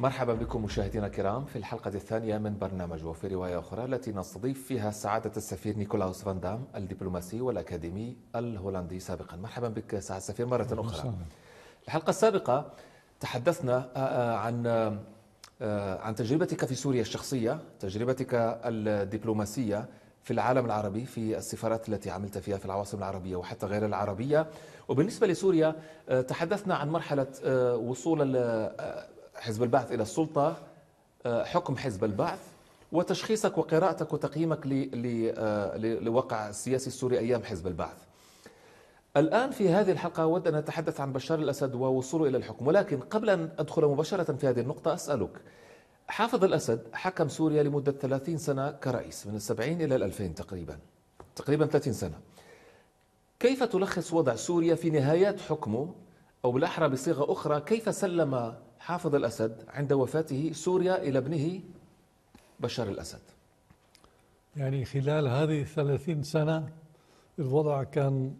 مرحبا بكم مشاهدينا الكرام في الحلقة الثانية من برنامج وفي رواية أخرى التي نستضيف فيها سعادة السفير نيكولاوس فاندام الدبلوماسي والأكاديمي الهولندي سابقا مرحبا بك سعادة السفير مرة أخرى الحلقة السابقة تحدثنا آه، آه، عن آه، عن تجربتك في سوريا الشخصية تجربتك الدبلوماسية في العالم العربي في السفارات التي عملت فيها في العواصم العربية وحتى غير العربية وبالنسبة لسوريا تحدثنا عن مرحلة وصول حزب البعث إلى السلطة آه، حكم حزب البعث وتشخيصك وقراءتك وتقييمك آه، لوقع السياسي السوري أيام حزب البعث الآن في هذه الحلقة أود أن أتحدث عن بشار الأسد ووصوله إلى الحكم ولكن قبل أن أدخل مباشرة في هذه النقطة أسألك حافظ الأسد حكم سوريا لمدة 30 سنة كرئيس من السبعين إلى الألفين تقريبا تقريبا 30 سنة كيف تلخص وضع سوريا في نهايات حكمه أو بالأحرى بصيغة أخرى كيف سلم حافظ الأسد عند وفاته سوريا إلى ابنه بشار الأسد يعني خلال هذه الثلاثين سنة الوضع كان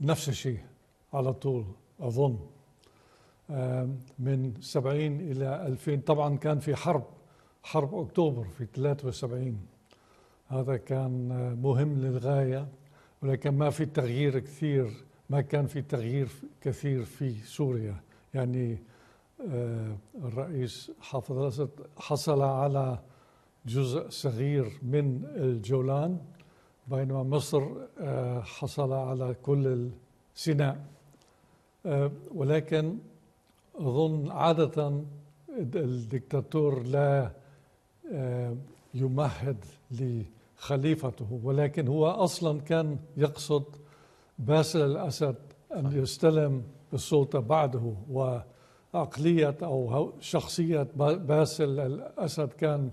نفس الشيء على طول أظن من 70 إلى 2000 طبعا كان في حرب حرب أكتوبر في 73 هذا كان مهم للغاية ولكن ما في تغيير كثير ما كان في تغيير كثير في سوريا يعني الرئيس حافظ الاسد حصل على جزء صغير من الجولان بينما مصر آه، حصل على كل السيناء آه، ولكن أظن عادة الدكتاتور لا آه، يمهد لخليفته ولكن هو أصلا كان يقصد باسل الأسد أن يستلم السلطة بعده و عقلية أو شخصية باسل الأسد كان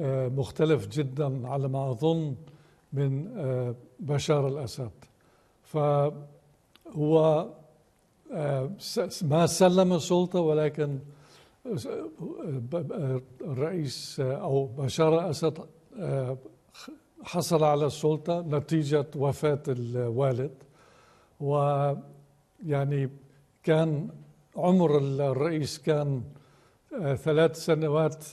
آه، مختلف جدا على ما أظن من آه، بشار الأسد فهو آه، ما سلم السلطة ولكن الرئيس أو بشار الأسد حصل على السلطة نتيجة وفاة الوالد ويعني كان عمر الرئيس كان آه، ثلاث سنوات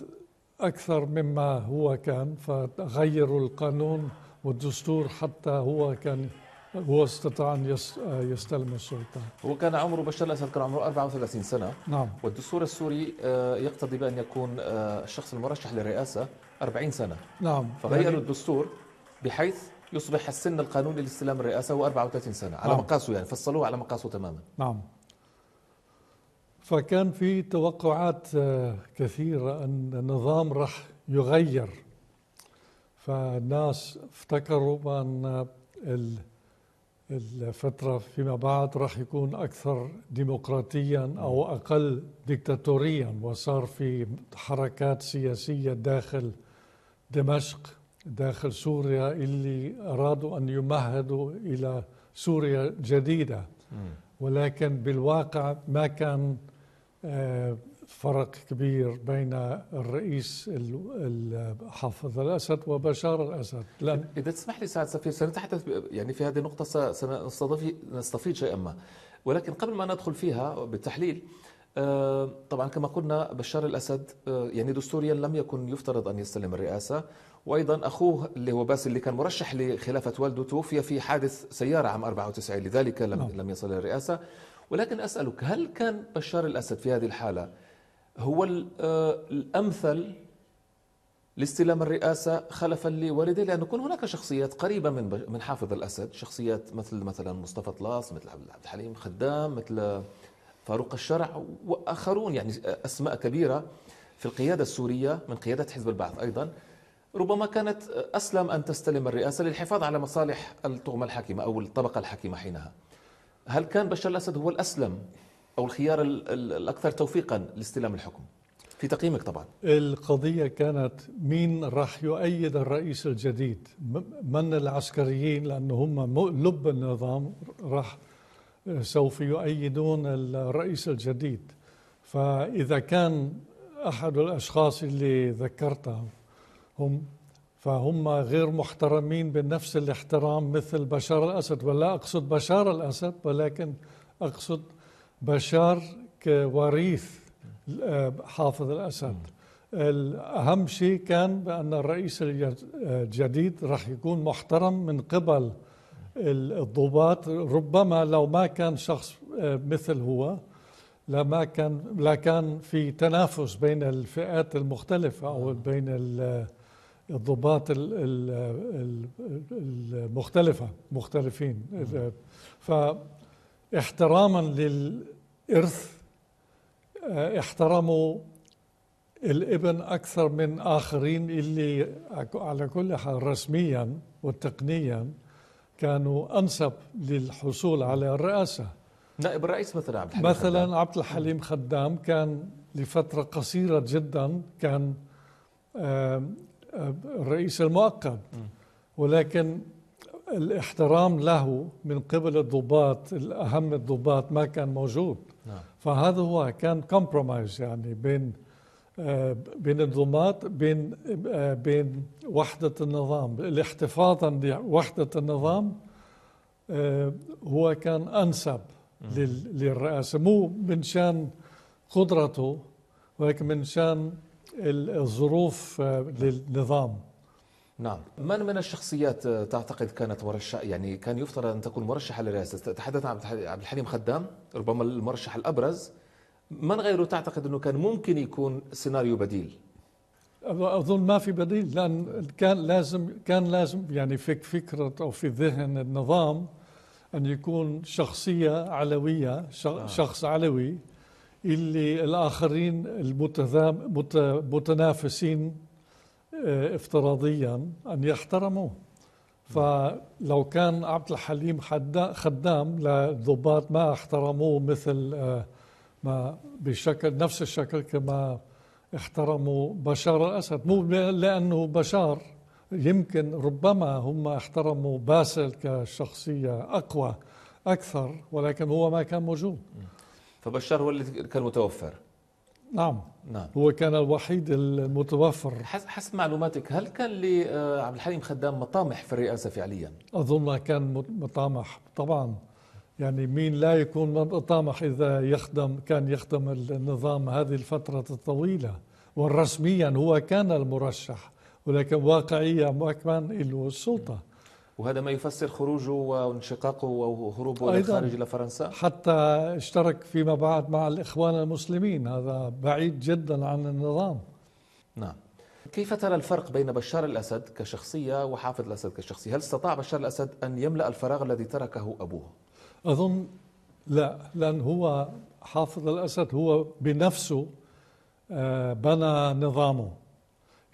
أكثر مما هو كان فغيروا القانون والدستور حتى هو كان هو استطاع ان آه، يستلم السلطه. هو كان عمره بشار الاسد كان عمره 34 سنه نعم والدستور السوري آه، يقتضي بان يكون الشخص المرشح للرئاسه 40 سنه نعم فغيروا يعني الدستور بحيث يصبح السن القانوني لاستلام الرئاسه هو 34 سنه على نعم. مقاسه يعني فصلوه على مقاسه تماما. نعم فكان في توقعات آه، كثيرة أن النظام راح يغير فالناس افتكروا بأن الفترة فيما بعد راح يكون أكثر ديمقراطيا أو أقل ديكتاتوريا وصار في حركات سياسية داخل دمشق داخل سوريا اللي أرادوا أن يمهدوا إلى سوريا جديدة ولكن بالواقع ما كان فرق كبير بين الرئيس حافظ الاسد وبشار الاسد لن اذا تسمح لي سعد سفير سنتحدث يعني في هذه النقطه نستفيد شيئا ما ولكن قبل ما ندخل فيها بالتحليل آه، طبعا كما قلنا بشار الاسد آه، يعني دستوريا لم يكن يفترض ان يستلم الرئاسه وايضا اخوه اللي هو باسل اللي كان مرشح لخلافه والده توفي في حادث سياره عام 94 لذلك لم نعم. لم يصل الرئاسه ولكن أسألك هل كان بشار الأسد في هذه الحالة هو آه، الأمثل لاستلام الرئاسة خلفا لوالديه لأنه يكون هناك شخصيات قريبة من من حافظ الأسد شخصيات مثل مثلا مصطفى طلاس مثل عبد الحليم خدام مثل فاروق الشرع وآخرون يعني أسماء كبيرة في القيادة السورية من قيادة حزب البعث أيضا ربما كانت أسلم أن تستلم الرئاسة للحفاظ على مصالح الطغمة الحاكمة أو الطبقة الحاكمة حينها هل كان بشار الأسد هو الأسلم أو الخيار الأكثر توفيقا لاستلام الحكم في تقييمك طبعا القضية كانت مين راح يؤيد الرئيس الجديد من العسكريين لأنه هم لب النظام راح آه، سوف يؤيدون الرئيس الجديد فإذا كان أحد الأشخاص اللي ذكرتهم هم فهم غير محترمين بنفس الاحترام مثل بشار الأسد ولا أقصد بشار الأسد ولكن أقصد بشار كوريث آه، حافظ الأسد الأهم شيء كان بأن الرئيس الجديد راح يكون محترم من قبل الضباط ربما لو ما كان شخص آه، مثل هو لما كان لكان في تنافس بين الفئات المختلفة أو بين الضباط المختلفة مختلفين فاحتراما للإرث آه، احترموا الابن أكثر من آخرين اللي على كل حال رسميا وتقنيا كانوا أنسب للحصول على الرئاسة نائب الرئيس مثلا عبد الحليم مثلا خدام. عبد الحليم خدام كان لفترة قصيرة جدا كان آه، الرئيس المؤقت ولكن الاحترام له من قبل الضباط الأهم الضباط ما كان موجود نعم. فهذا هو كان كومبرومايز يعني بين آه، بين الضباط بين آه، بين وحدة النظام الاحتفاظا بوحدة النظام آه، هو كان أنسب للرئاسة مو من شان قدرته ولكن من شان الظروف آه، للنظام نعم من من الشخصيات آه، تعتقد كانت مرشح يعني كان يفترض أن تكون مرشحة للرئاسة تحدثنا عن عبد الحليم خدام ربما المرشح الأبرز من غيره تعتقد أنه كان ممكن يكون سيناريو بديل اظن ما في بديل لان كان لازم كان لازم يعني في فكره او في ذهن النظام ان يكون شخصيه علويه نعم. شخص آه. علوي اللي الآخرين المتنافسين آه، افتراضيا أن يحترموا فلو كان عبد الحليم خدام للضباط ما احترموه مثل آه، ما بشكل نفس الشكل كما احترموا بشار الأسد مو لأنه بشار يمكن ربما هم احترموا باسل كشخصية أقوى أكثر ولكن هو ما كان موجود فبشار هو اللي كان متوفر نعم نعم هو كان الوحيد المتوفر حسب معلوماتك هل كان لعبد آه، الحليم خدام مطامح في الرئاسه فعليا؟ اظن كان مطامح طبعا يعني مين لا يكون مطامح اذا يخدم كان يخدم النظام هذه الفتره الطويله ورسميا هو كان المرشح ولكن واقعيا ما كان له السلطه وهذا ما يفسر خروجه وانشقاقه وهروبه إلى خارج إلى فرنسا حتى اشترك فيما بعد مع الإخوان المسلمين هذا بعيد جدا عن النظام نعم كيف ترى الفرق بين بشار الأسد كشخصية وحافظ الأسد كشخصية هل استطاع بشار الأسد أن يملأ الفراغ الذي تركه أبوه أظن لا لأن هو حافظ الأسد هو بنفسه آه، بنى نظامه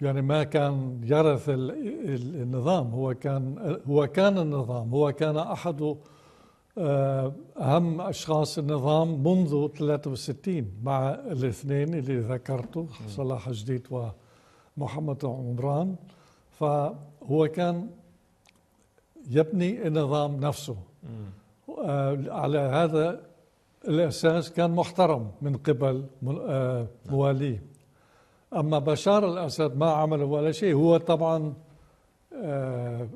يعني ما كان يرث النظام هو كان هو كان النظام هو كان احد آه، اهم اشخاص النظام منذ 63 مع الاثنين اللي ذكرته صلاح جديد ومحمد عمران فهو كان يبني النظام نفسه آه، على هذا الاساس كان محترم من قبل آه، نعم. مواليه أما بشار الأسد ما عمل ولا شيء هو طبعا آه،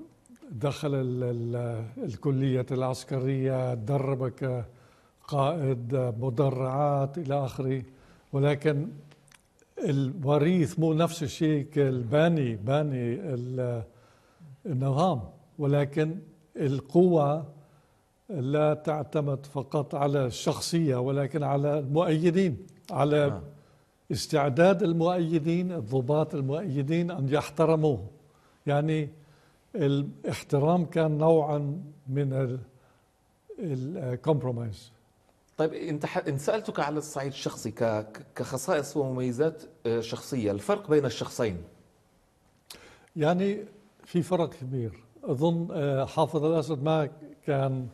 دخل الكلية العسكرية درب كقائد مدرعات إلى آخره ولكن الوريث مو نفس الشيء كالباني باني النظام ولكن القوة لا تعتمد فقط على الشخصية ولكن على المؤيدين على نعم. استعداد المؤيدين الضباط المؤيدين أن يحترموه يعني الاحترام كان نوعا من الكومبرومايز طيب انت ح... ان سالتك على الصعيد الشخصي ك... كخصائص ومميزات آه، شخصيه الفرق بين الشخصين يعني في فرق كبير اظن آه، حافظ الاسد ما كان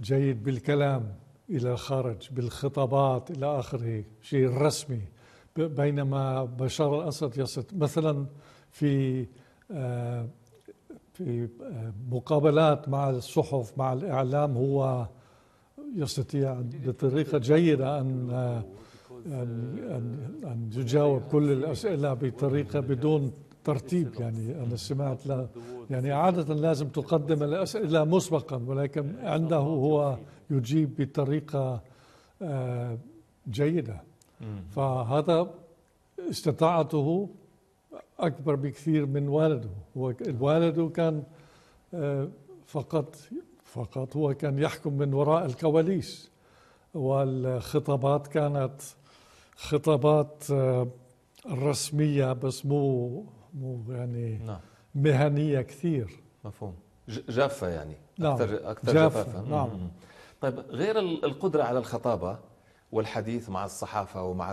جيد بالكلام الى الخارج بالخطابات الى اخره شيء رسمي بينما بشار الاسد يصد مثلا في آه، في آه، مقابلات مع الصحف مع الاعلام هو يستطيع بطريقه جيده آه، ان ان ان يجاوب كل الاسئله بطريقه بدون ترتيب يعني انا سمعت لا يعني عاده لازم تقدم الاسئله مسبقا ولكن عنده هو يجيب بطريقه جيده فهذا استطاعته اكبر بكثير من والده هو والده كان آه، فقط فقط هو كان يحكم من وراء الكواليس والخطابات كانت خطابات آه، رسميه بس مو مو يعني نعم. مهنيه كثير مفهوم جافه يعني نعم. اكثر اكثر جافه, جافة. نعم طيب غير القدره على الخطابه والحديث مع الصحافه ومع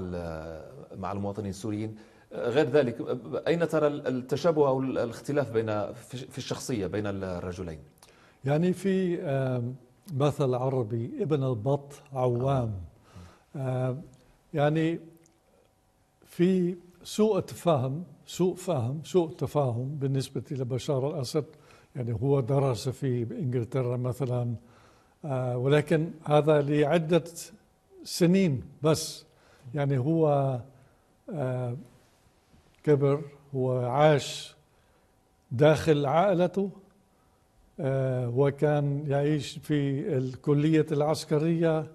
مع المواطنين السوريين غير ذلك اين ترى التشابه او الاختلاف بين في الشخصيه بين الرجلين؟ يعني في مثل عربي ابن البط عوام يعني في سوء تفاهم سوء فهم سوء تفاهم بالنسبة لبشار الأسد يعني هو درس في إنجلترا مثلا آه، ولكن هذا لعدة سنين بس يعني هو آه، كبر وعاش داخل عائلته آه، وكان يعيش في الكلية العسكرية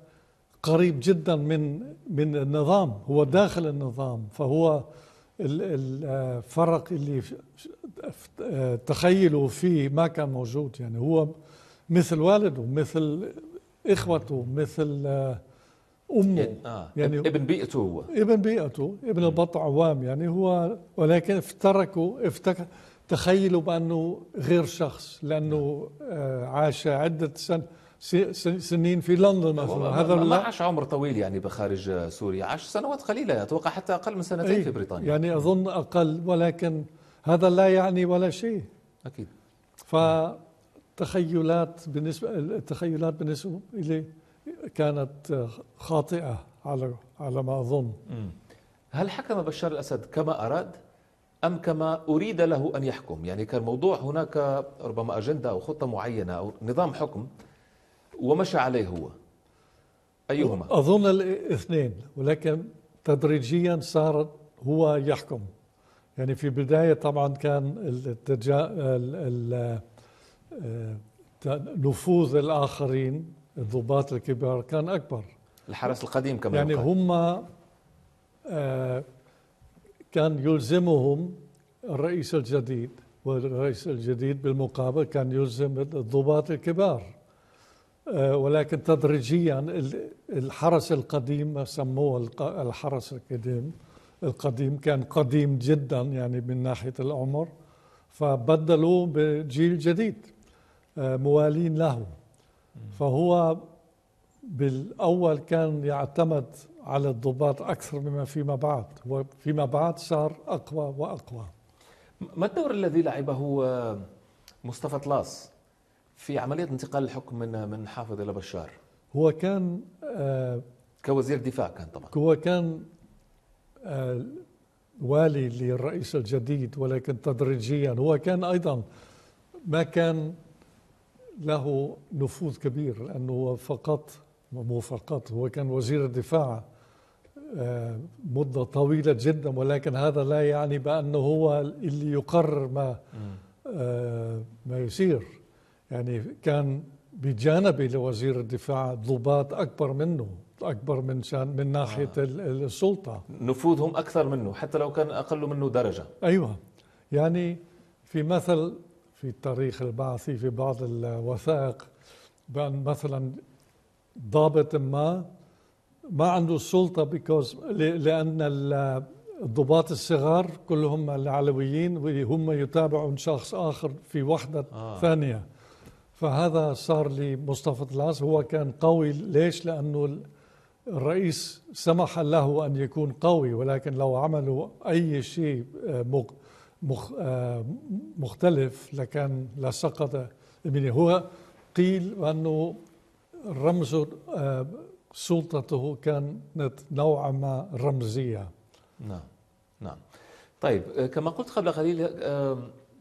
قريب جدا من من النظام هو داخل النظام فهو الفرق آه، اللي تخيلوا فيه ما كان موجود يعني هو مثل والده مثل اخوته مثل امه يعني، آه. يعني ابن بيئته هو ابن بيئته ابن البط عوام يعني هو ولكن افتركوا افتك تخيلوا بانه غير شخص لانه نعم. آه عاش عده سن سنين في لندن مثلا هذا ما, ما عاش عمر طويل يعني بخارج سوريا عاش سنوات قليله اتوقع حتى اقل من سنتين إيه، في بريطانيا يعني اظن اقل ولكن هذا لا يعني ولا شيء اكيد فتخيلات بالنسبه التخيلات بالنسبه اليه كانت خاطئه على على ما اظن هل حكم بشار الاسد كما اراد ام كما اريد له ان يحكم يعني كان موضوع هناك ربما اجنده او خطه معينه او نظام حكم ومشى عليه هو ايهما اظن الاثنين ولكن تدريجيا صار هو يحكم يعني في بدايه طبعا كان التجا... ال... ال... آه، نفوذ الاخرين الضباط الكبار كان أكبر الحرس القديم كما يعني هم آه كان يلزمهم الرئيس الجديد والرئيس الجديد بالمقابل كان يلزم الضباط الكبار آه ولكن تدريجيا الحرس القديم سموه الحرس القديم القديم كان قديم جدا يعني من ناحية العمر فبدلوه بجيل جديد آه، موالين له فهو بالأول كان يعتمد على الضباط أكثر مما فيما بعد وفيما بعد صار أقوى وأقوى ما الدور الذي لعبه مصطفى طلاس في عملية انتقال الحكم من من حافظ إلى بشار هو كان آه كوزير دفاع كان طبعا هو كان آه والي للرئيس الجديد ولكن تدريجيا هو كان أيضا ما كان له نفوذ كبير لأنه فقط مو فقط هو كان وزير الدفاع آه، مدة طويلة جدا ولكن هذا لا يعني بأنه هو اللي يقرر ما آه، ما يصير يعني كان بجانبي لوزير الدفاع ضباط أكبر منه أكبر من شان من ناحية آه. السلطة نفوذهم أكثر منه حتى لو كان أقل منه درجة أيوة يعني في مثل في التاريخ البعثي في بعض الوثائق بأن مثلا ضابط ما ما عنده السلطة بيكوز لأن الضباط الصغار كلهم العلويين وهم يتابعون شخص آخر في وحدة آه. ثانية فهذا صار لمصطفى طلاس هو كان قوي ليش لأنه الرئيس سمح له أن يكون قوي ولكن لو عملوا أي شيء آه، آه، مختلف لكان لسقط منه يعني هو قيل أنه رمز آه، سلطته كانت نوعا ما رمزية نعم نعم طيب آه، كما قلت قبل قليل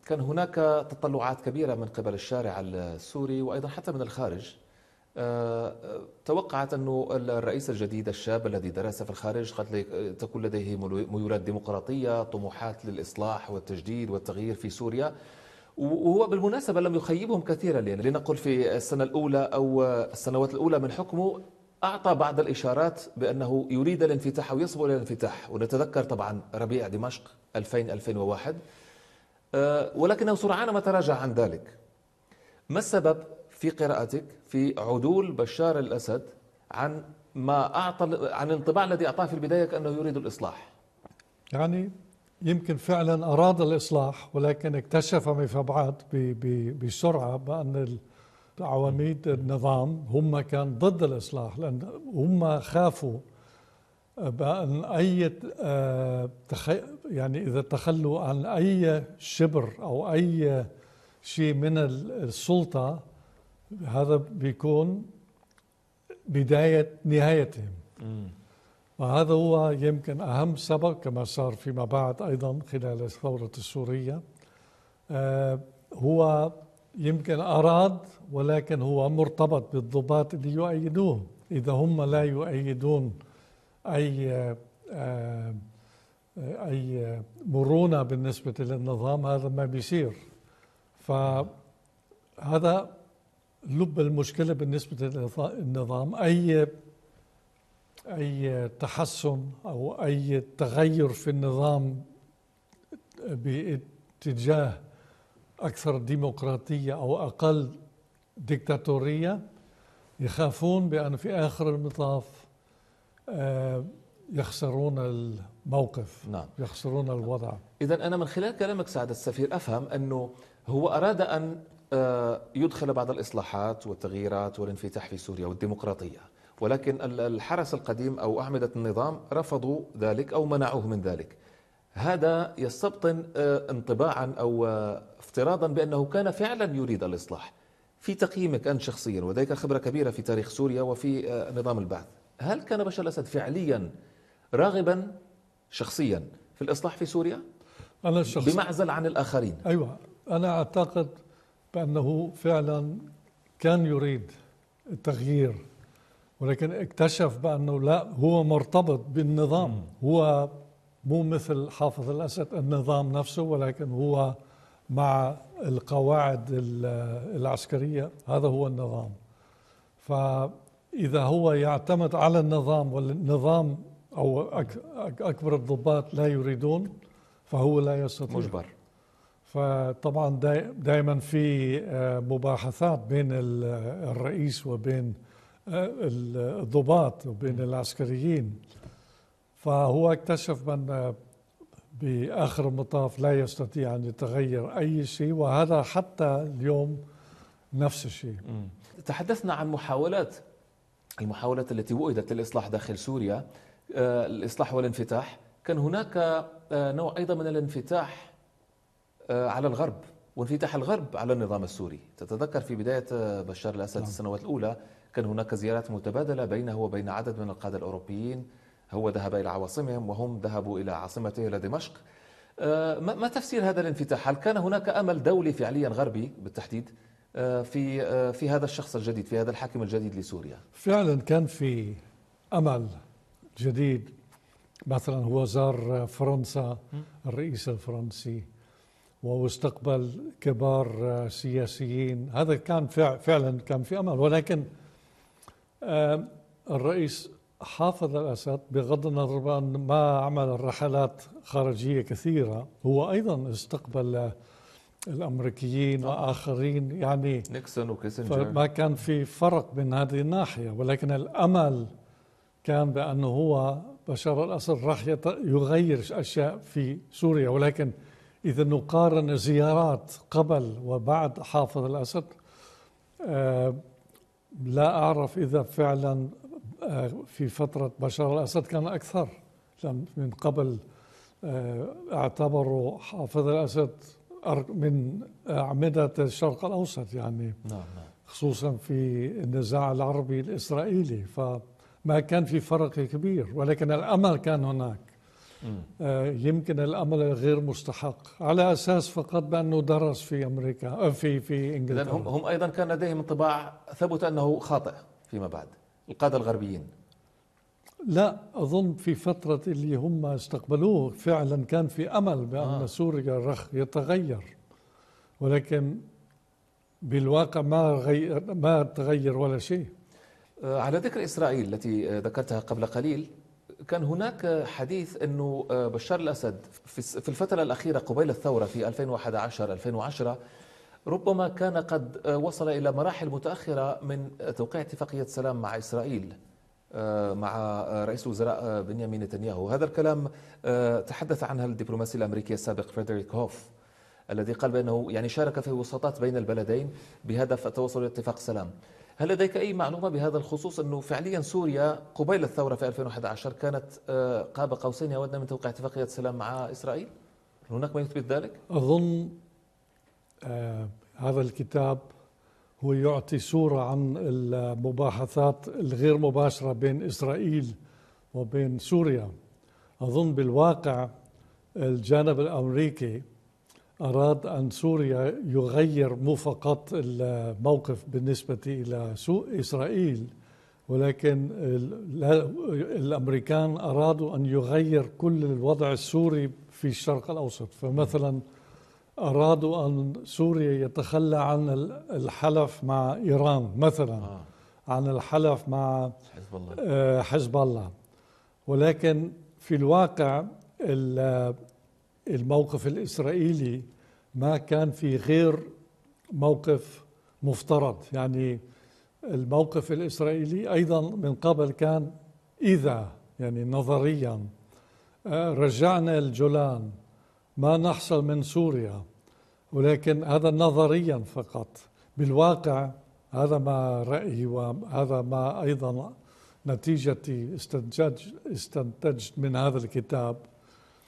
كان هناك تطلعات كبيرة من قبل الشارع السوري وأيضا حتى من الخارج آه، آه، توقعت أن الرئيس الجديد الشاب الذي درس في الخارج قد تكون لديه ميولات ديمقراطية طموحات للإصلاح والتجديد والتغيير في سوريا وهو بالمناسبة لم يخيبهم كثيرا يعني لنقل في السنة الأولى أو السنوات الأولى من حكمه أعطى بعض الإشارات بأنه يريد الانفتاح أو يصبر الانفتاح ونتذكر طبعا ربيع دمشق 2000-2001 آه، ولكنه سرعان ما تراجع عن ذلك ما السبب؟ في قراءتك في عدول بشار الأسد عن ما أعطى عن الانطباع الذي أعطاه في البداية كانه يريد الإصلاح يعني يمكن فعلا أراد الإصلاح ولكن اكتشف فيما بعد بسرعة بأن عواميد النظام هم كان ضد الإصلاح لأن هم خافوا بأن أي تخ... يعني إذا تخلوا عن أي شبر أو أي شيء من السلطة هذا بيكون بداية نهايتهم مم. وهذا هو يمكن أهم سبب كما صار فيما بعد أيضا خلال الثورة السورية آه هو يمكن أراد ولكن هو مرتبط بالضباط اللي يؤيدوه إذا هم لا يؤيدون أي آه, آه، أي مرونة بالنسبة للنظام هذا ما بيصير فهذا لب المشكلة بالنسبة للنظام أي أي تحسن أو أي تغير في النظام باتجاه أكثر ديمقراطية أو أقل ديكتاتورية يخافون بأن في آخر المطاف آه، يخسرون الموقف نعم. يخسرون الوضع إذا أنا من خلال كلامك سعد السفير أفهم أنه هو أراد أن آه، يدخل بعض الإصلاحات والتغييرات والانفتاح في سوريا والديمقراطية ولكن الحرس القديم أو أعمدة النظام رفضوا ذلك أو منعوه من ذلك هذا يستبطن آه، انطباعا أو آه، افتراضا بأنه كان فعلا يريد الإصلاح في تقييمك أنت شخصيا ولديك خبرة كبيرة في تاريخ سوريا وفي نظام البعث هل كان بشار الأسد فعليا راغبا شخصيا في الإصلاح في سوريا؟ أنا شخصيا بمعزل عن الآخرين أيوة أنا أعتقد بأنه فعلا كان يريد التغيير ولكن اكتشف بأنه لا هو مرتبط بالنظام هو مو مثل حافظ الأسد النظام نفسه ولكن هو مع القواعد العسكرية هذا هو النظام فإذا هو يعتمد على النظام والنظام أو أكبر الضباط لا يريدون فهو لا يستطيع مجبر فطبعا دائما في آه، مباحثات بين الرئيس وبين آه، الضباط وبين العسكريين فهو اكتشف من آه، باخر المطاف لا يستطيع ان يتغير اي شيء وهذا حتى اليوم نفس الشيء. تحدثنا عن محاولات المحاولات التي وئدت للاصلاح داخل سوريا الاصلاح والانفتاح، كان هناك نوع ايضا من الانفتاح آه، على الغرب وانفتاح الغرب على النظام السوري تتذكر في بداية آه، بشار الأسد نعم. السنوات الأولى كان هناك زيارات متبادلة بينه وبين عدد من القادة الأوروبيين هو ذهب إلى عواصمهم وهم ذهبوا إلى عاصمته إلى دمشق آه، ما تفسير هذا الانفتاح؟ هل كان هناك أمل دولي فعليا غربي بالتحديد في في هذا الشخص الجديد في هذا الحاكم الجديد لسوريا؟ فعلا كان في أمل جديد مثلا هو زار فرنسا الرئيس الفرنسي واستقبل كبار سياسيين هذا كان فعلا كان في امل ولكن الرئيس حافظ الاسد بغض النظر عن ما عمل رحلات خارجيه كثيره هو ايضا استقبل الامريكيين نعم. واخرين يعني نيكسون وكيسنجر ما كان في فرق من هذه الناحيه ولكن الامل كان بانه هو بشار الاسد راح يغير اشياء في سوريا ولكن إذا نقارن زيارات قبل وبعد حافظ الأسد آه، لا أعرف إذا فعلا آه، في فترة بشار الأسد كان أكثر من قبل آه، اعتبروا حافظ الأسد من أعمدة الشرق الأوسط يعني نعم،, نعم خصوصا في النزاع العربي الإسرائيلي فما كان في فرق كبير ولكن الأمل كان هناك آه، يمكن الامل غير مستحق على اساس فقط بانه درس في امريكا آه، في في انجلترا هم هم ايضا كان لديهم انطباع ثبت انه خاطئ فيما بعد القاده الغربيين لا اظن في فتره اللي هم استقبلوه فعلا كان في امل بان آه. سوريا رخ يتغير ولكن بالواقع ما غير ما تغير ولا شيء آه، على ذكر اسرائيل التي ذكرتها قبل قليل كان هناك حديث انه آه، بشار الاسد في الفتره الاخيره قبيل الثوره في 2011 2010 ربما كان قد آه، وصل الى مراحل متاخره من توقيع اتفاقيه سلام مع اسرائيل آه، مع رئيس الوزراء بنيامين نتنياهو هذا الكلام تحدث عنها الدبلوماسي الامريكي السابق فريدريك هوف الذي قال بانه يعني شارك في وساطات بين البلدين بهدف التوصل الى اتفاق سلام هل لديك أي معلومة بهذا الخصوص أنه فعليا سوريا قبيل الثورة في 2011 كانت آه، قاب قوسين يودنا من توقيع اتفاقية سلام مع إسرائيل؟ هناك ما يثبت ذلك؟ أظن آه هذا الكتاب هو يعطي صورة عن المباحثات الغير مباشرة بين إسرائيل وبين سوريا أظن بالواقع الجانب الأمريكي أراد أن سوريا يغير مو فقط الموقف بالنسبة إلى سوء إسرائيل ولكن الأمريكان أرادوا أن يغير كل الوضع السوري في الشرق الأوسط فمثلا أرادوا أن سوريا يتخلى عن الحلف مع إيران مثلا آه. عن الحلف مع حزب الله, آه، حزب الله. ولكن في الواقع الموقف الإسرائيلي ما كان في غير موقف مفترض يعني الموقف الإسرائيلي أيضا من قبل كان إذا يعني نظريا آه، رجعنا الجولان ما نحصل من سوريا ولكن هذا نظريا فقط بالواقع هذا ما رأيي وهذا ما أيضا نتيجتي استنتجت من هذا الكتاب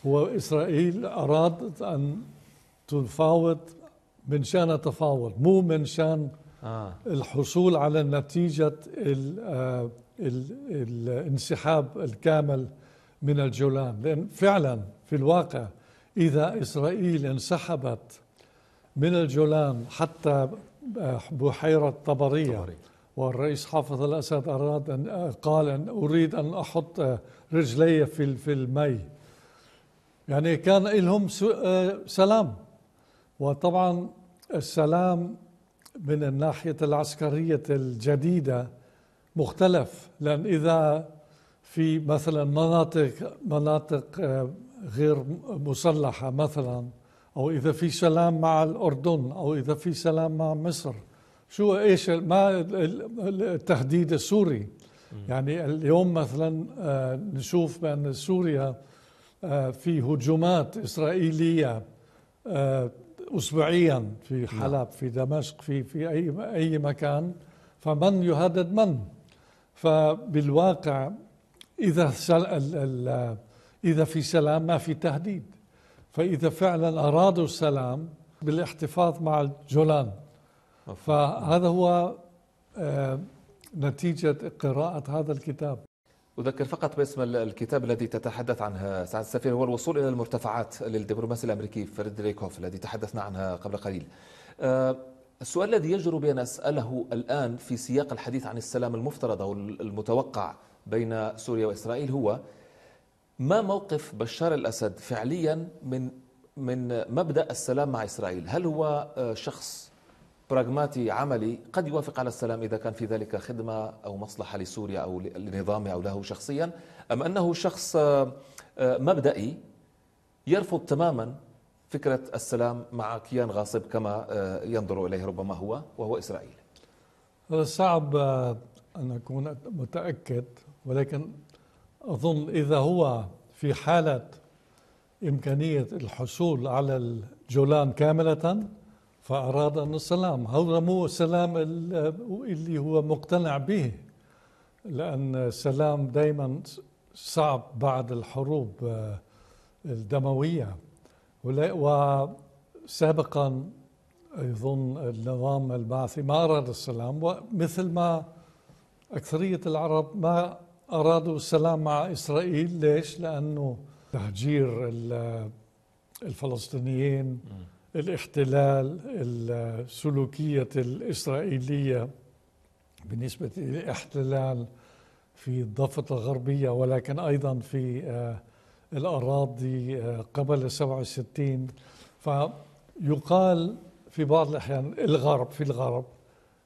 وإسرائيل أرادت أن تفاوض من شان تفاوض مو من شان آه. الحصول على نتيجة الـ آه، الـ الـ الانسحاب الكامل من الجولان لأن فعلا في الواقع إذا إسرائيل انسحبت من الجولان حتى آه، بحيرة طبرية طبري. والرئيس حافظ الأسد أراد أن آه، قال أن أريد أن أحط رجلي في في المي يعني كان لهم آه، سلام وطبعا السلام من الناحية العسكرية الجديدة مختلف لأن إذا في مثلا مناطق مناطق آه، غير مسلحة مثلا أو إذا في سلام مع الأردن أو إذا في سلام مع مصر شو إيش ما التهديد السوري يعني اليوم مثلا آه، نشوف بأن سوريا آه، في هجومات إسرائيلية آه، أسبوعيا في نعم. حلب في دمشق في في أي أي مكان فمن يهدد من فبالواقع إذا سل ال إذا في سلام ما في تهديد فإذا فعلا أرادوا السلام بالاحتفاظ مع الجولان فهذا هو آه، نتيجة قراءة هذا الكتاب أذكر فقط باسم الكتاب الذي تتحدث عنه سعد السفير هو الوصول إلى المرتفعات للدبلوماسي الأمريكي فريدريك هوف الذي تحدثنا عنها قبل قليل آه، السؤال الذي يجرؤ بأن أسأله الآن في سياق الحديث عن السلام المفترض أو المتوقع بين سوريا وإسرائيل هو ما موقف بشار الأسد فعليا من من مبدأ السلام مع إسرائيل هل هو آه، شخص براغماتي عملي قد يوافق على السلام إذا كان في ذلك خدمة أو مصلحة لسوريا أو لنظامه أو له شخصيا أم أنه شخص آه، آه، مبدئي يرفض تماما فكرة السلام مع كيان غاصب كما آه، ينظر إليه ربما هو وهو إسرائيل هذا صعب أن أكون متأكد ولكن أظن إذا هو في حالة إمكانية الحصول على الجولان كاملة فأراد أن السلام هذا مو السلام اللي هو مقتنع به لأن السلام دايما صعب بعد الحروب آه، الدموية وسابقا يظن النظام البعثي ما أراد السلام ومثل ما أكثرية العرب ما أرادوا السلام مع إسرائيل ليش؟ لأنه تهجير الفلسطينيين الاحتلال السلوكية الإسرائيلية بالنسبة للاحتلال في الضفة الغربية ولكن أيضا في آه، الأراضي آه، قبل 67 فيقال في بعض الأحيان الغرب في الغرب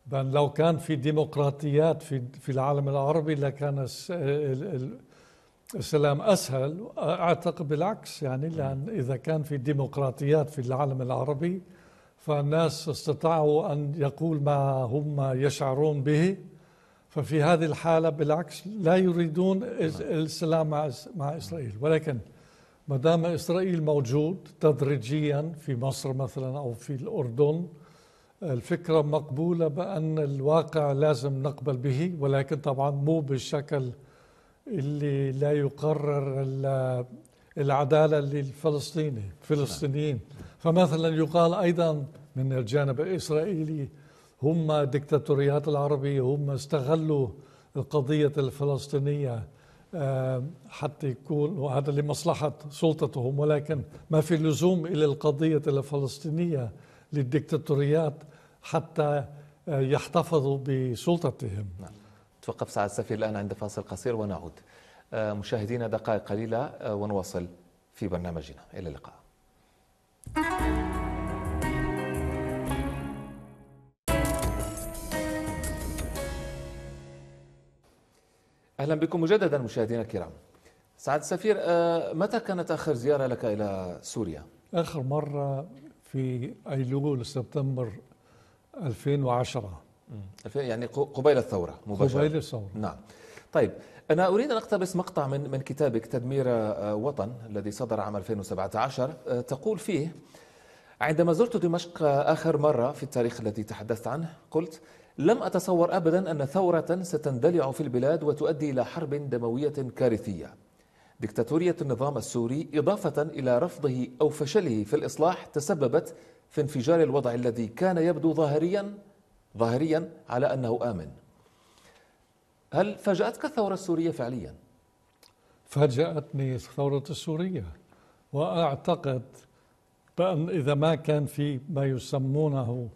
بأن لو كان في ديمقراطيات في العالم العربي لكان السلام أسهل أعتقد بالعكس يعني لأن إذا كان في ديمقراطيات في العالم العربي فالناس استطاعوا أن يقول ما هم يشعرون به ففي هذه الحالة بالعكس لا يريدون نعم. السلام مع نعم. إسرائيل ولكن ما دام إسرائيل موجود تدريجيا في مصر مثلا أو في الأردن الفكرة مقبولة بأن الواقع لازم نقبل به ولكن طبعا مو بالشكل اللي لا يقرر العداله للفلسطيني الفلسطينيين نعم. فمثلا يقال ايضا من الجانب الاسرائيلي هم دكتاتوريات العربيه هم استغلوا القضيه الفلسطينيه آه، حتى يكون وهذا لمصلحه سلطتهم ولكن ما في لزوم الى القضيه الفلسطينيه للدكتاتوريات حتى آه، يحتفظوا بسلطتهم نعم. توقف سعد السفير الآن عند فاصل قصير ونعود آه، مشاهدينا دقائق قليلة آه، ونواصل في برنامجنا إلى اللقاء أهلا بكم مجددا مشاهدينا الكرام سعد السفير آه، متى كانت آخر زيارة لك إلى سوريا؟ آخر مرة في أيلول سبتمبر 2010 يعني قبيل الثورة مباشرة قبيل الثورة نعم طيب أنا أريد أن أقتبس مقطع من من كتابك تدمير آه، وطن الذي صدر عام 2017 آه، تقول فيه عندما زرت دمشق آخر مرة في التاريخ الذي تحدثت عنه قلت لم أتصور أبدا أن ثورة ستندلع في البلاد وتؤدي إلى حرب دموية كارثية دكتاتورية النظام السوري إضافة إلى رفضه أو فشله في الإصلاح تسببت في انفجار الوضع الذي كان يبدو ظاهريا ظاهريا على أنه آمن هل فاجأتك الثورة السورية فعليا؟ فاجأتني الثورة السورية وأعتقد بأن إذا ما كان في ما يسمونه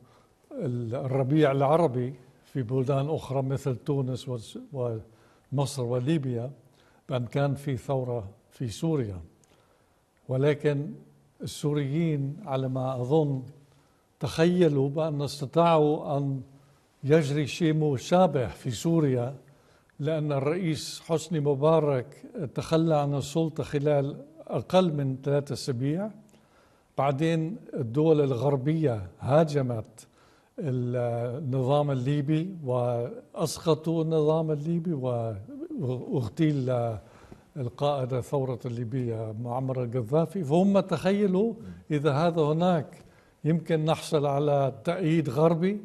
الربيع العربي في بلدان أخرى مثل تونس ومصر وليبيا بأن كان في ثورة في سوريا ولكن السوريين على ما أظن تخيلوا بأن استطاعوا أن يجري شيء مشابه في سوريا لأن الرئيس حسني مبارك تخلى عن السلطة خلال أقل من ثلاثة أسابيع بعدين الدول الغربية هاجمت النظام الليبي وأسقطوا النظام الليبي واغتيل القائد الثورة الليبية معمر القذافي فهم تخيلوا إذا هذا هناك يمكن نحصل على تأييد غربي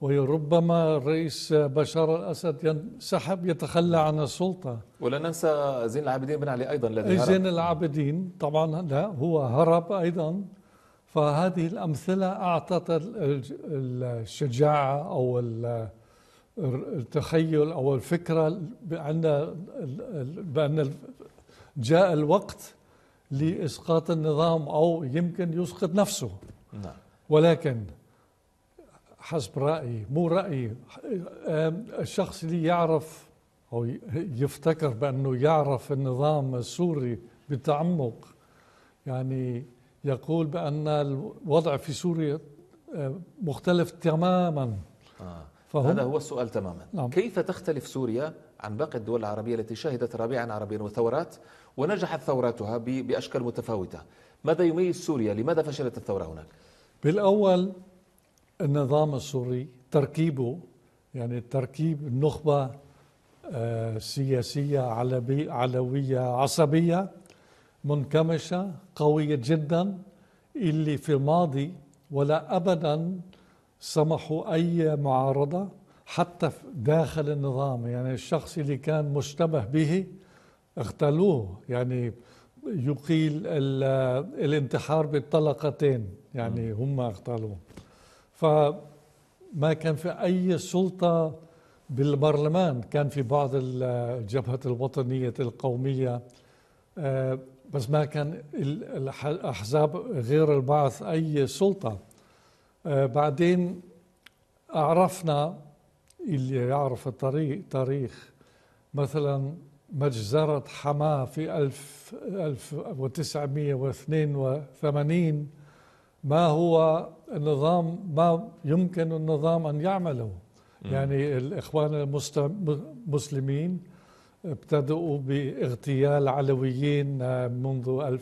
وربما الرئيس بشار الأسد ينسحب يتخلى عن السلطة ولا ننسى زين العابدين بن علي أيضا الذي هرب زين العابدين طبعا لا هو هرب أيضا فهذه الأمثلة أعطت الشجاعة أو التخيل أو الفكرة بأن بأن جاء الوقت لإسقاط النظام أو يمكن يسقط نفسه نعم. ولكن حسب رأيي مو رأيي الشخص اللي يعرف أو يفتكر بأنه يعرف النظام السوري بتعمق يعني يقول بأن الوضع في سوريا مختلف تماما آه. هذا هو السؤال تماما نعم. كيف تختلف سوريا عن باقي الدول العربية التي شهدت ربيعا عربيا وثورات ونجحت ثوراتها بأشكال متفاوتة ماذا يميز سوريا لماذا فشلت الثورة هناك بالاول النظام السوري تركيبه يعني تركيب النخبه آه، سياسيه علبي علويه عصبيه منكمشه قويه جدا اللي في الماضي ولا ابدا سمحوا اي معارضه حتى داخل النظام يعني الشخص اللي كان مشتبه به اغتالوه يعني يقيل الانتحار بالطلقتين يعني نعم. هم اغتالوهم فما كان في أي سلطة بالبرلمان كان في بعض الجبهة الوطنية القومية آه، بس ما كان الأحزاب غير البعث أي سلطة آه، بعدين عرفنا اللي يعرف الطريق تاريخ مثلا مجزرة حماة في 1982 ما هو النظام ما يمكن النظام أن يعمله يعني الإخوان المسلمين ابتدؤوا باغتيال علويين منذ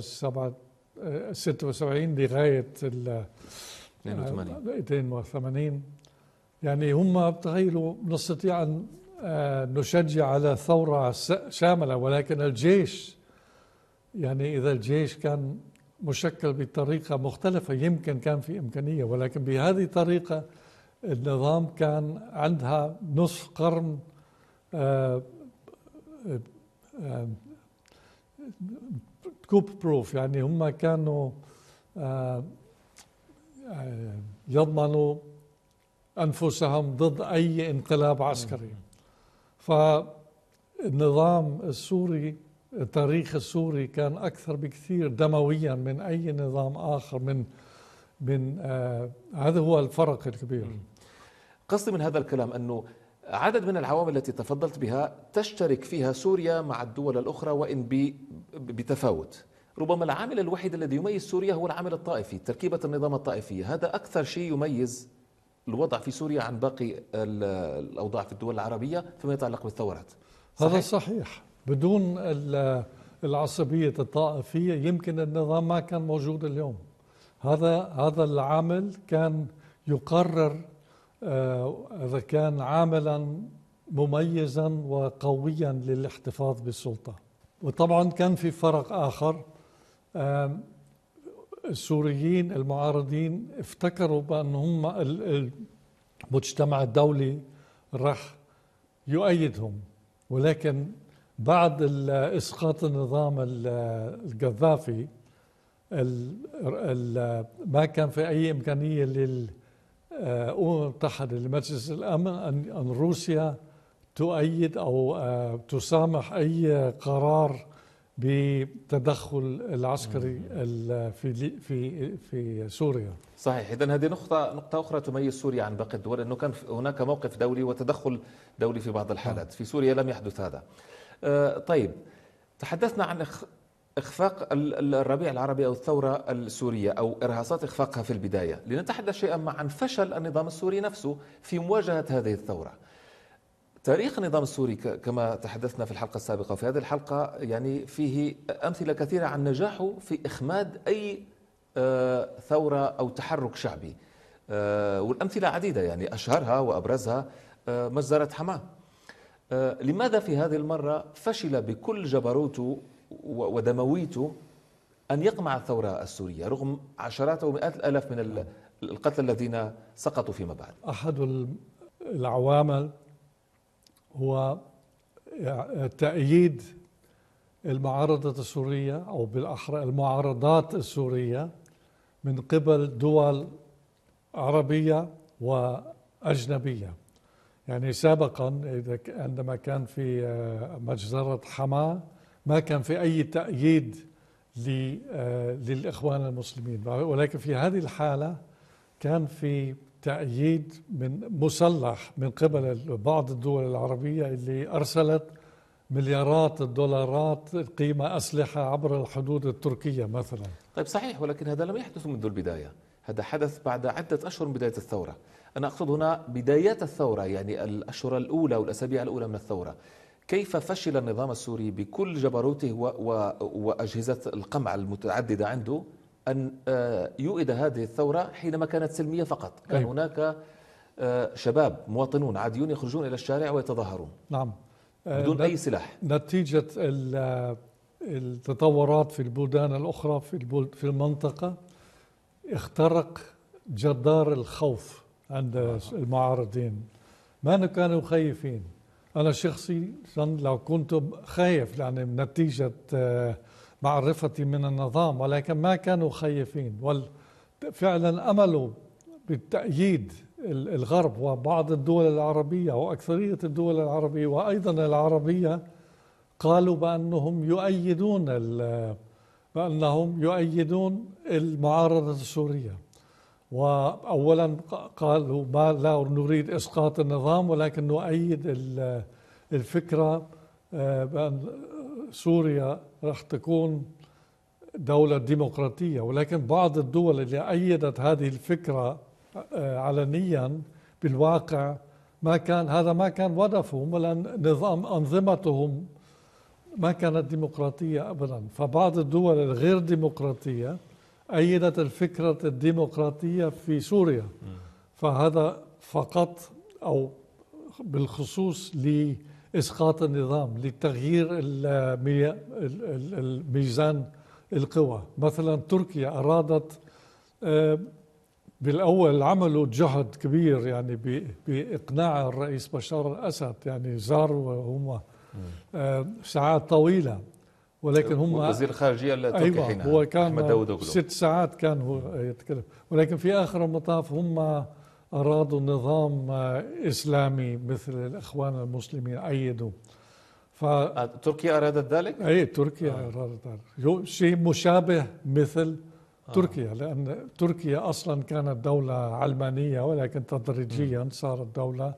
76 لغاية 82 82 يعني هم تخيلوا نستطيع أن آه، نشجع على ثورة شاملة ولكن الجيش يعني إذا الجيش كان مشكل بطريقه مختلفه يمكن كان في امكانيه ولكن بهذه الطريقه النظام كان عندها نصف قرن آه، آه، آه، كوب بروف يعني هم كانوا يضمنوا انفسهم ضد اي انقلاب عسكري فالنظام السوري التاريخ السوري كان أكثر بكثير دمويا من أي نظام آخر من من آه هذا هو الفرق الكبير قصدي من هذا الكلام أنه عدد من العوامل التي تفضلت بها تشترك فيها سوريا مع الدول الأخرى وإن بتفاوت ربما العامل الوحيد الذي يميز سوريا هو العامل الطائفي تركيبة النظام الطائفي هذا أكثر شيء يميز الوضع في سوريا عن باقي الأوضاع في الدول العربية فيما يتعلق بالثورات صحيح؟ هذا صحيح بدون العصبية الطائفية يمكن النظام ما كان موجود اليوم هذا هذا العامل كان يقرر آه، إذا كان عاملا مميزا وقويا للاحتفاظ بالسلطة وطبعا كان في فرق آخر آه، السوريين المعارضين افتكروا بأن هم المجتمع الدولي راح يؤيدهم ولكن بعد اسقاط النظام القذافي ما كان في اي امكانيه للامم آه، المتحده لمجلس الامن ان روسيا تؤيد او آه، تسامح اي قرار بتدخل العسكري في في في سوريا صحيح اذا هذه نقطه نقطه اخرى تميز سوريا عن باقي الدول انه كان هناك موقف دولي وتدخل دولي في بعض الحالات نعم. في سوريا لم يحدث هذا آه، طيب تحدثنا عن اخفاق الربيع العربي او الثوره السوريه او ارهاصات اخفاقها في البدايه، لنتحدث شيئا ما عن فشل النظام السوري نفسه في مواجهه هذه الثوره. تاريخ النظام السوري كما تحدثنا في الحلقه السابقه وفي هذه الحلقه يعني فيه امثله كثيره عن نجاحه في اخماد اي آه، ثوره او تحرك شعبي. آه، والامثله عديده يعني اشهرها وابرزها مجزره حماه آه، لماذا في هذه المرة فشل بكل جبروته ودمويته أن يقمع الثورة السورية رغم عشرات ومئات الألاف من القتلى الذين سقطوا فيما بعد أحد العوامل هو تأييد المعارضة السورية أو بالأحرى المعارضات السورية من قبل دول عربية وأجنبية يعني سابقا عندما كان في آه، مجزرة حما ما كان في أي تأييد آه، للإخوان المسلمين ولكن في هذه الحالة كان في تأييد من مسلح من قبل بعض الدول العربية اللي أرسلت مليارات الدولارات قيمة أسلحة عبر الحدود التركية مثلا طيب صحيح ولكن هذا لم يحدث منذ البداية هذا حدث بعد عدة أشهر من بداية الثورة أنا أقصد هنا بدايات الثورة يعني الأشهر الأولى والأسابيع الأولى من الثورة كيف فشل النظام السوري بكل جبروته وأجهزة القمع المتعددة عنده أن آه، يؤيد هذه الثورة حينما كانت سلمية فقط كان أيوة. هناك آه، شباب مواطنون عاديون يخرجون إلى الشارع ويتظاهرون نعم آه، بدون أي سلاح نتيجة التطورات في البلدان الأخرى في في المنطقة اخترق جدار الخوف عند المعارضين ما كانوا خايفين أنا شخصيا لو كنت خايف يعني نتيجة آه، معرفتي من النظام ولكن ما كانوا خايفين فعلا أملوا بالتأييد الغرب وبعض الدول العربية وأكثرية الدول العربية وأيضا العربية قالوا بأنهم يؤيدون بأنهم يؤيدون المعارضة السورية وأولا قالوا ما لا نريد إسقاط النظام ولكن نؤيد الفكرة آه، بأن سوريا راح تكون دولة ديمقراطية ولكن بعض الدول اللي أيدت هذه الفكرة آه، علنيا بالواقع ما كان هذا ما كان ودفهم ولا نظام أنظمتهم ما كانت ديمقراطية أبدا فبعض الدول الغير ديمقراطية أيدت الفكرة الديمقراطية في سوريا فهذا فقط أو بالخصوص لإسقاط النظام لتغيير الميزان القوى مثلا تركيا أرادت آه، بالأول عملوا جهد كبير يعني بإقناع الرئيس بشار الأسد يعني زاروا هم آه، ساعات طويلة ولكن هم وزير أيوة، الخارجيه التركي أيوة حينها هو كان احمد داوود ست ساعات كان هو يتكلم ولكن في اخر المطاف هم ارادوا نظام اسلامي مثل الاخوان المسلمين ايدوا ف آه، تركيا ارادت ذلك؟ اي تركيا آه. ارادت ذلك شيء مشابه مثل آه. تركيا لان تركيا اصلا كانت دوله علمانيه ولكن تدريجيا صارت دوله آه،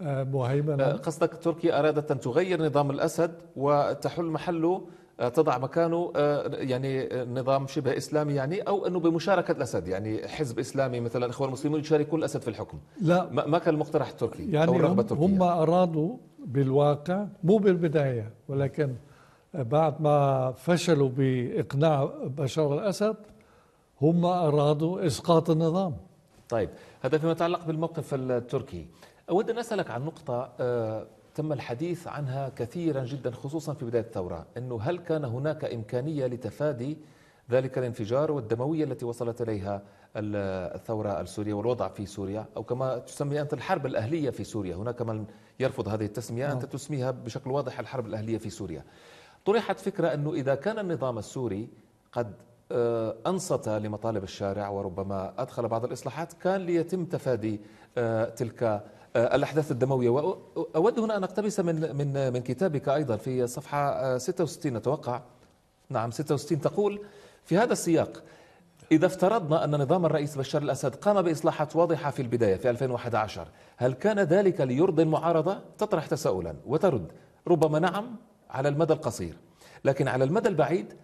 آه، مهيمنه قصدك تركيا ارادت ان تغير نظام الاسد وتحل محله آه، تضع مكانه آه، يعني آه، نظام شبه اسلامي يعني او انه بمشاركه الاسد يعني حزب اسلامي مثلا الاخوان المسلمين يشاركون الاسد في الحكم لا ما كان المقترح التركي يعني او الرغبه التركيه هم ارادوا بالواقع مو بالبدايه ولكن بعد ما فشلوا باقناع بشار الاسد هم ارادوا اسقاط النظام طيب هذا فيما يتعلق بالموقف التركي اود ان اسالك عن نقطه تم الحديث عنها كثيرا جدا خصوصا في بداية الثورة أنه هل كان هناك إمكانية لتفادي ذلك الانفجار والدموية التي وصلت إليها الثورة السورية والوضع في سوريا أو كما تسمي أنت الحرب الأهلية في سوريا هناك من يرفض هذه التسمية نعم. أنت تسميها بشكل واضح الحرب الأهلية في سوريا طرحت فكرة أنه إذا كان النظام السوري قد آه، أنصت لمطالب الشارع وربما أدخل بعض الإصلاحات كان ليتم تفادي آه، تلك آه، الاحداث الدمويه واود هنا ان اقتبس من من من كتابك ايضا في صفحه 66 آه، اتوقع نعم 66 تقول في هذا السياق إذا افترضنا أن نظام الرئيس بشار الأسد قام بإصلاحات واضحة في البداية في 2011 هل كان ذلك ليرضي المعارضة؟ تطرح تساؤلا وترد ربما نعم على المدى القصير لكن على المدى البعيد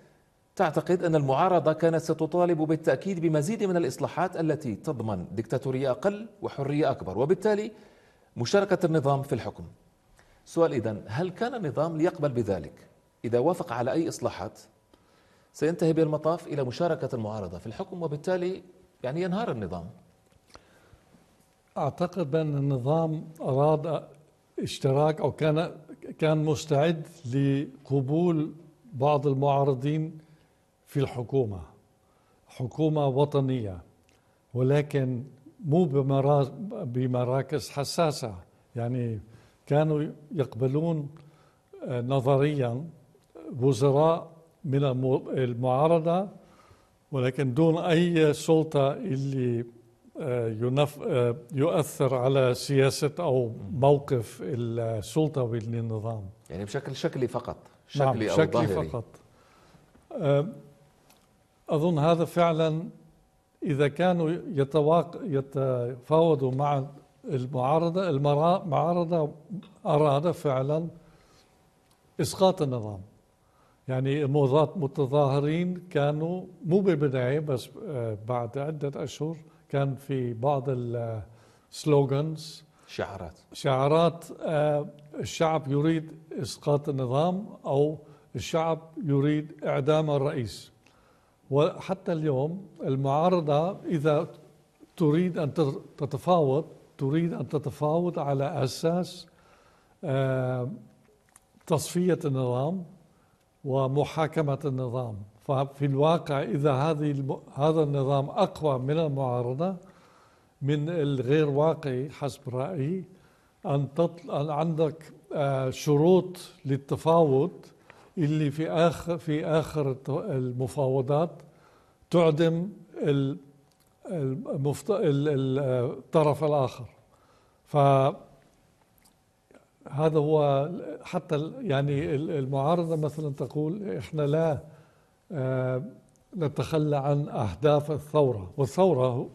تعتقد أن المعارضة كانت ستطالب بالتأكيد بمزيد من الإصلاحات التي تضمن ديكتاتورية أقل وحرية أكبر وبالتالي مشاركة النظام في الحكم سؤال إذا هل كان النظام ليقبل بذلك إذا وافق على أي إصلاحات سينتهي بالمطاف إلى مشاركة المعارضة في الحكم وبالتالي يعني ينهار النظام أعتقد أن النظام أراد اشتراك أو كان كان مستعد لقبول بعض المعارضين في الحكومة حكومة وطنية ولكن مو بمراكز حساسة يعني كانوا يقبلون آه، نظريا وزراء من المعارضة ولكن دون أي سلطة اللي آه، ينف... آه، يؤثر على سياسة أو موقف السلطة والنظام يعني بشكل شكلي فقط نعم، شكلي نعم أو شكلي ظاهري فقط أظن هذا فعلا إذا كانوا يتواق... يتفاوضوا مع المعارضة المعارضة أراد فعلا إسقاط النظام يعني موضات متظاهرين كانوا مو بالبداية بس آه، بعد عدة أشهر كان في بعض السلوغنز شعارات شعارات آه، الشعب يريد إسقاط النظام أو الشعب يريد إعدام الرئيس وحتى اليوم المعارضة إذا تريد أن تتفاوض تريد أن تتفاوض على أساس آه، تصفية النظام ومحاكمة النظام ففي الواقع إذا هذه هذا النظام أقوى من المعارضة من الغير واقعي حسب رأيي أن تطل... أن عندك آه، شروط للتفاوض اللي في اخر في اخر المفاوضات تعدم المفت... الطرف الاخر ف هذا هو حتى يعني المعارضه مثلا تقول احنا لا آه، نتخلى عن اهداف الثوره والثوره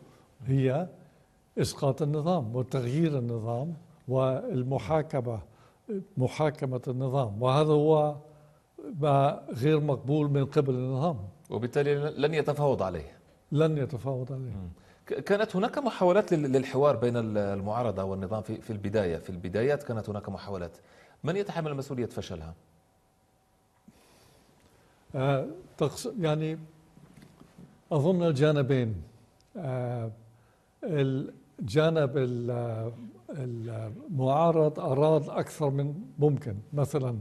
هي اسقاط النظام وتغيير النظام والمحاكمه محاكمه النظام وهذا هو ما غير مقبول من قبل النظام وبالتالي لن يتفاوض عليه لن يتفاوض عليه كانت هناك محاولات للحوار بين المعارضة والنظام في البداية في البدايات كانت هناك محاولات من يتحمل مسؤولية فشلها؟ آه يعني أظن الجانبين آه الجانب المعارض أراد أكثر من ممكن مثلا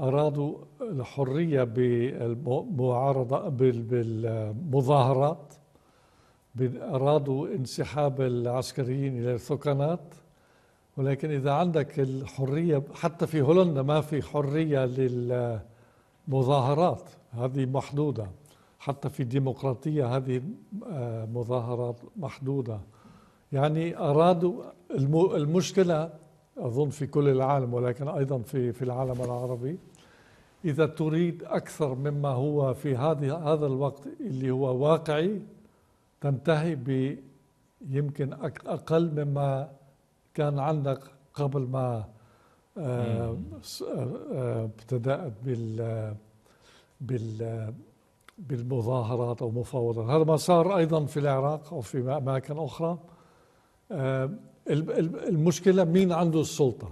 أرادوا الحرية بالمعارضة بالمظاهرات أرادوا انسحاب العسكريين إلى الثكنات ولكن إذا عندك الحرية حتى في هولندا ما في حرية للمظاهرات هذه محدودة حتى في الديمقراطية هذه آه، مظاهرات محدودة يعني أرادوا المشكلة أظن في كل العالم ولكن أيضا في في العالم العربي إذا تريد أكثر مما هو في هذه هذا الوقت اللي هو واقعي تنتهي ب يمكن أقل مما كان عندك قبل ما آه، آه، آه، ابتدأت بال بال بالمظاهرات او مفاوضات، هذا ما صار ايضا في العراق او في اماكن اخرى المشكلة مين عنده السلطة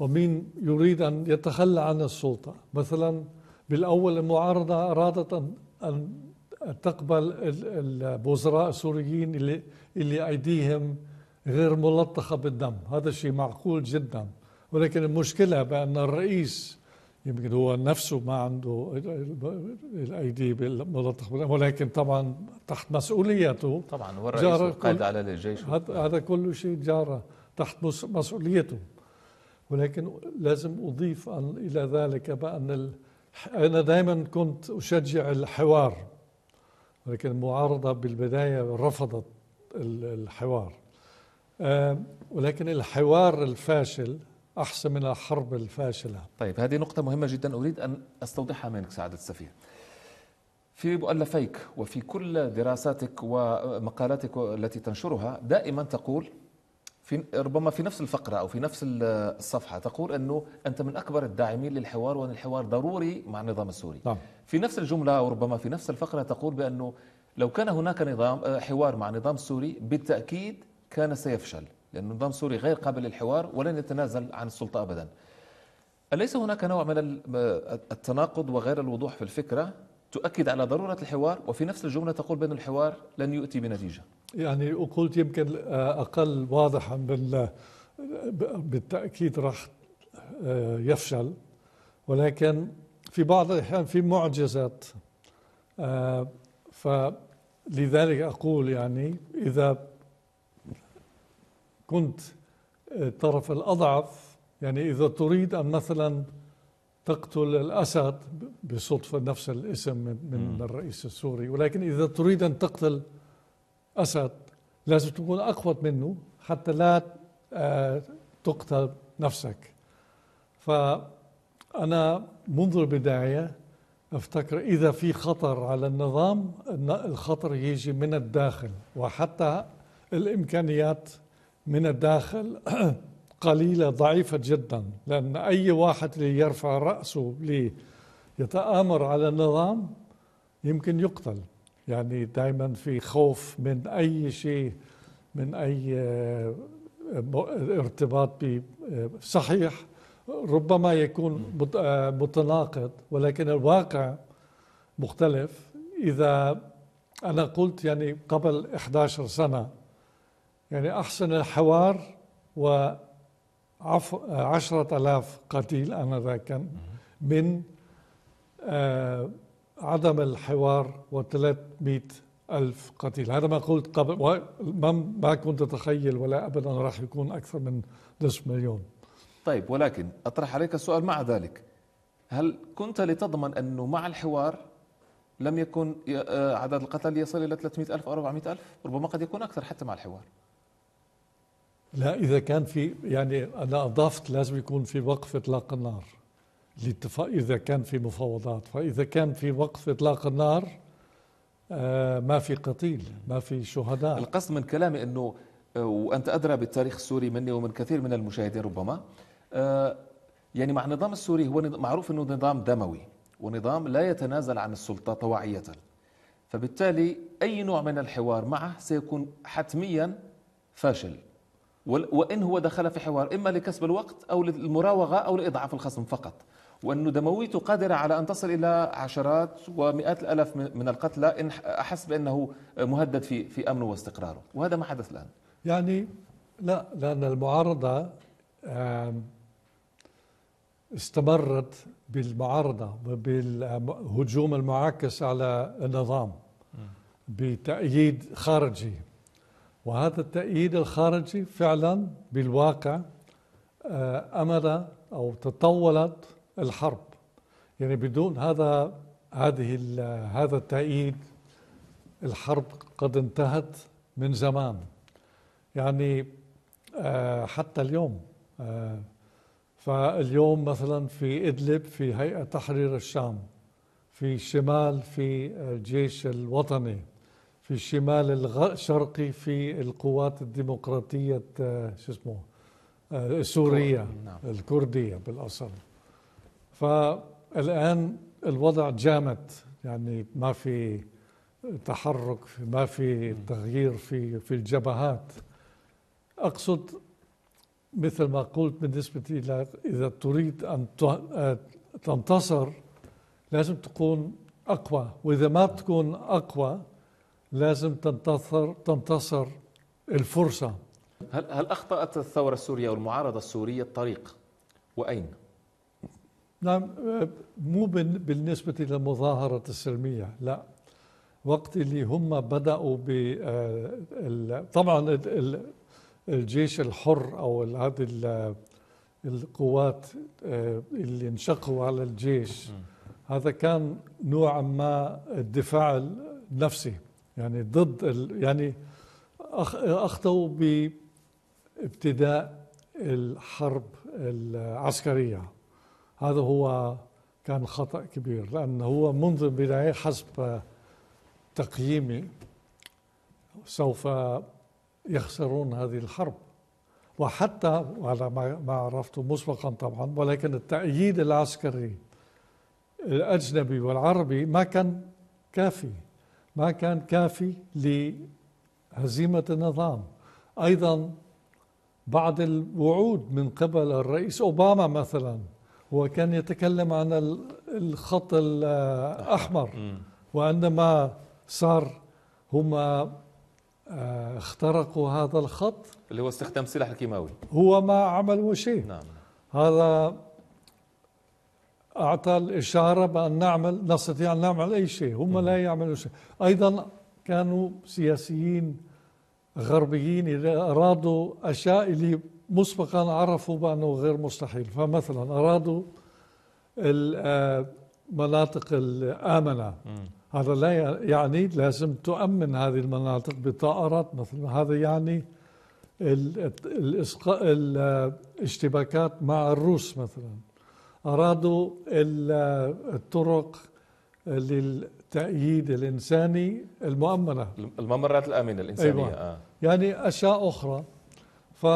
ومين يريد أن يتخلى عن السلطة مثلا بالأول المعارضة أرادت أن تقبل الوزراء السوريين اللي, اللي أيديهم غير ملطخة بالدم هذا شيء معقول جدا ولكن المشكلة بأن الرئيس يمكن هو نفسه ما عنده الايدي بالملطخ ولكن طبعا تحت مسؤوليته طبعا هو الرئيس القائد على الجيش هذا كل شيء جار تحت مسؤوليته ولكن لازم اضيف أن الى ذلك بان انا دائما كنت اشجع الحوار ولكن المعارضه بالبدايه رفضت الحوار آه، ولكن الحوار الفاشل أحسن من الحرب الفاشلة طيب هذه نقطة مهمة جدا أريد أن أستوضحها منك سعادة السفير في مؤلفيك وفي كل دراساتك ومقالاتك التي تنشرها دائما تقول في ربما في نفس الفقرة أو في نفس الصفحة تقول أنه أنت من أكبر الداعمين للحوار وأن الحوار ضروري مع النظام السوري نعم. في نفس الجملة وربما في نفس الفقرة تقول بأنه لو كان هناك نظام حوار مع النظام السوري بالتأكيد كان سيفشل لأن النظام السوري غير قابل للحوار ولن يتنازل عن السلطة أبدا أليس هناك نوع من التناقض وغير الوضوح في الفكرة تؤكد على ضرورة الحوار وفي نفس الجملة تقول بأن الحوار لن يؤتي بنتيجة يعني قلت يمكن أقل واضحا بال بالتأكيد راح آه، يفشل ولكن في بعض الأحيان في معجزات آه، فلذلك أقول يعني إذا كنت الطرف آه، الأضعف يعني إذا تريد أن مثلا تقتل الأسد بصدفة نفس الاسم من, من الرئيس السوري ولكن إذا تريد أن تقتل أسد لازم تكون أقوى منه حتى لا آه، تقتل نفسك فأنا منذ البداية افتكر إذا في خطر على النظام الخطر يجي من الداخل وحتى الإمكانيات من الداخل قليلة ضعيفة جدا لأن أي واحد ليرفع رأسه ليتآمر على النظام يمكن يقتل يعني دائما في خوف من أي شيء من أي آه، ارتباط آه، صحيح ربما يكون آه، متناقض ولكن الواقع مختلف إذا أنا قلت يعني قبل 11 سنة يعني أحسن الحوار و عشرة ألاف قتيل آنذاك كان من آه، عدم الحوار و مئة ألف قتيل هذا ما قلت قبل ما كنت أتخيل ولا أبدا راح يكون أكثر من نصف مليون طيب ولكن أطرح عليك السؤال مع ذلك هل كنت لتضمن أنه مع الحوار لم يكن آه، عدد القتل يصل إلى 300 ألف أو 400 ألف ربما قد يكون أكثر حتى مع الحوار لا إذا كان في يعني أنا أضفت لازم يكون في وقف إطلاق النار إذا كان في مفاوضات فإذا كان في وقف إطلاق النار آه ما في قتيل ما في شهداء القصد من كلامي أنه آه، وأنت أدرى بالتاريخ السوري مني ومن كثير من المشاهدين ربما آه يعني مع النظام السوري هو معروف أنه نظام دموي ونظام لا يتنازل عن السلطة طواعية فبالتالي أي نوع من الحوار معه سيكون حتميا فاشل وإن هو دخل في حوار إما لكسب الوقت أو للمراوغة أو لإضعاف الخصم فقط وأن دمويته قادرة على أن تصل إلى عشرات ومئات الألاف من القتلى إن أحس بأنه مهدد في في أمنه واستقراره وهذا ما حدث الآن يعني لا لأن المعارضة استمرت بالمعارضة وبالهجوم المعاكس على النظام بتأييد خارجي وهذا التأييد الخارجي فعلا بالواقع آه، أمر أو تطولت الحرب يعني بدون هذا هذه هذا التأييد الحرب قد انتهت من زمان يعني آه، حتى اليوم آه، فاليوم مثلا في إدلب في هيئة تحرير الشام في الشمال في الجيش الوطني في الشمال الشرقي في القوات الديمقراطية آه، شو اسمه آه، سوريا نعم. الكردية بالأصل فالآن الوضع جامد يعني ما في تحرك ما في تغيير في في الجبهات أقصد مثل ما قلت بالنسبة إلى إذا تريد أن آه، تنتصر لازم تكون أقوى وإذا ما تكون أقوى لازم تنتصر تنتصر الفرصة هل هل أخطأت الثورة السورية والمعارضة السورية الطريق وأين؟ نعم آه، مو بالنسبة للمظاهرة السلمية لا وقت اللي هم بدأوا ب آه، طبعا الجيش الحر أو هذه القوات آه، اللي انشقوا على الجيش هذا كان نوعا ما الدفاع النفسي يعني ضد ال... يعني اخطوا بابتداء الحرب العسكريه هذا هو كان خطا كبير لانه هو منذ البدايه حسب تقييمي سوف يخسرون هذه الحرب وحتى على ما عرفته مسبقا طبعا ولكن التأييد العسكري الأجنبي والعربي ما كان كافي ما كان كافي لهزيمة النظام أيضا بعض الوعود من قبل الرئيس أوباما مثلا هو كان يتكلم عن الخط الأحمر وعندما صار هما آه، اخترقوا هذا الخط اللي هو استخدام سلاح كيماوي هو ما عملوا شيء نعم. هذا أعطى الإشارة بأن نعمل نستطيع أن نعمل أي شيء هم لا يعملوا شيء أيضا كانوا سياسيين غربيين إذا أرادوا أشياء اللي مسبقا عرفوا بأنه غير مستحيل فمثلا أرادوا المناطق آه، الآمنة هذا لا يعني لازم تؤمن هذه المناطق بطائرات مثلا هذا يعني الاشتباكات آه، مع الروس مثلا أرادوا الطرق للتأييد الإنساني المؤمنة الممرات الآمنة الإنسانية أيوة. آه. يعني أشياء أخرى ف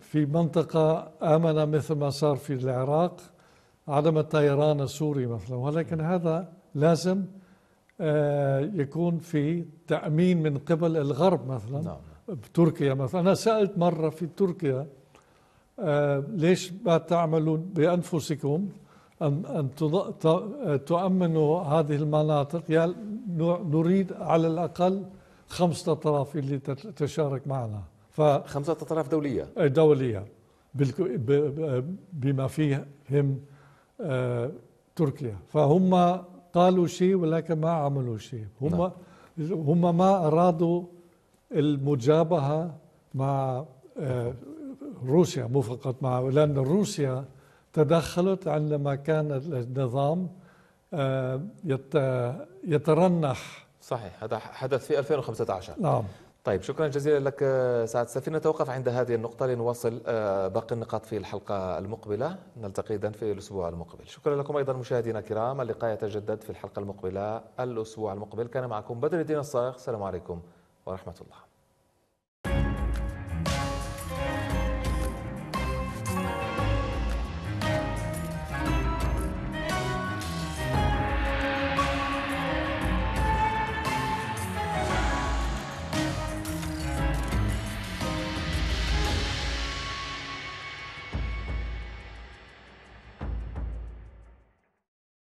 في منطقة آمنة مثل ما صار في العراق عدم الطيران السوري مثلا ولكن هذا لازم آه، يكون في تأمين من قبل الغرب مثلا نعم. بتركيا مثلا أنا سألت مرة في تركيا آه، ليش ما تعملون بأنفسكم أن أن تؤمنوا هذه المناطق يعني نريد على الأقل خمسة أطراف اللي تشارك معنا ف خمسة أطراف دولية دولية بما فيهم آه، تركيا فهم قالوا شيء ولكن ما عملوا شيء هم نعم. هم ما أرادوا المجابهة مع آه، روسيا مو فقط مع لأن روسيا تدخلت عندما كان النظام آه، يترنح صحيح هذا حدث في 2015 نعم طيب شكرا جزيلا لك سعد سفي نتوقف عند هذه النقطة لنواصل آه، باقي النقاط في الحلقة المقبلة نلتقي إذن في الأسبوع المقبل شكرا لكم أيضا مشاهدينا الكرام اللقاء يتجدد في الحلقة المقبلة الأسبوع المقبل كان معكم بدر الدين الصائغ السلام عليكم ورحمة الله